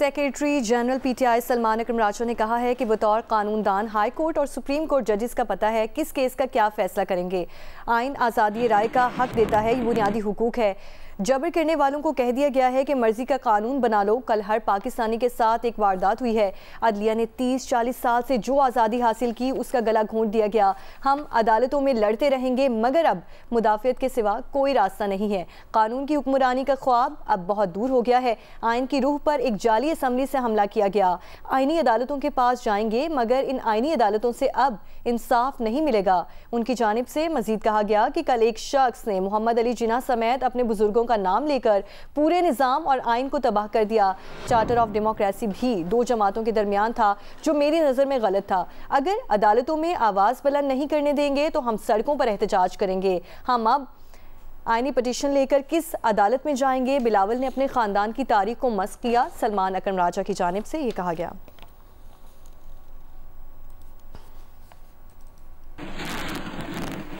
secretary general PTI Salman Akram Raja ने कहा है कि बतौर कानूनदान हाई कोर्ट और सुप्रीम कोर्ट जजेस का पता है किस केस का क्या फैसला करेंगे आइन आज़ादी राय का हक देता है ये बुनियादी हकूक है जबर करने वालों को कह दिया गया है कि मर्जी का कानून बना लो कल हर पाकिस्तानी के साथ एक वारदात हुई है अदलिया ने 30-40 साल से जो आज़ादी हासिल की उसका गला घोंट दिया गया हम अदालतों में लड़ते रहेंगे मगर अब मुदाफियत के सिवा कोई रास्ता नहीं है कानून की हुक्मरानी का ख्वाब अब बहुत दूर हो गया है आयन की रूह पर एक जाली असम्बली से हमला किया गया आइनी अदालतों के पास जाएंगे मगर इन आइनी अदालतों से अब इंसाफ नहीं मिलेगा उनकी जानब से मजीद कहा गया कि कल एक शख्स ने मोहम्मद अली जिना समेत अपने बुजुर्गों का नाम लेकर पूरे निज़ाम और आइन को तबाह कर दिया चार्टर ऑफ डेमोक्रेसी भी दो जमातों के दरमियान था जो मेरी नज़र में गलत था अगर अदालतों में आवाज़ बुलंद नहीं करने देंगे तो हम सड़कों पर एहतजाज करेंगे हम अब आईनी पटिशन लेकर किस अदालत में जाएंगे बिलावल ने अपने ख़ानदान की तारीख को मस्क किया सलमान अकरम राजा की जानब से ये कहा गया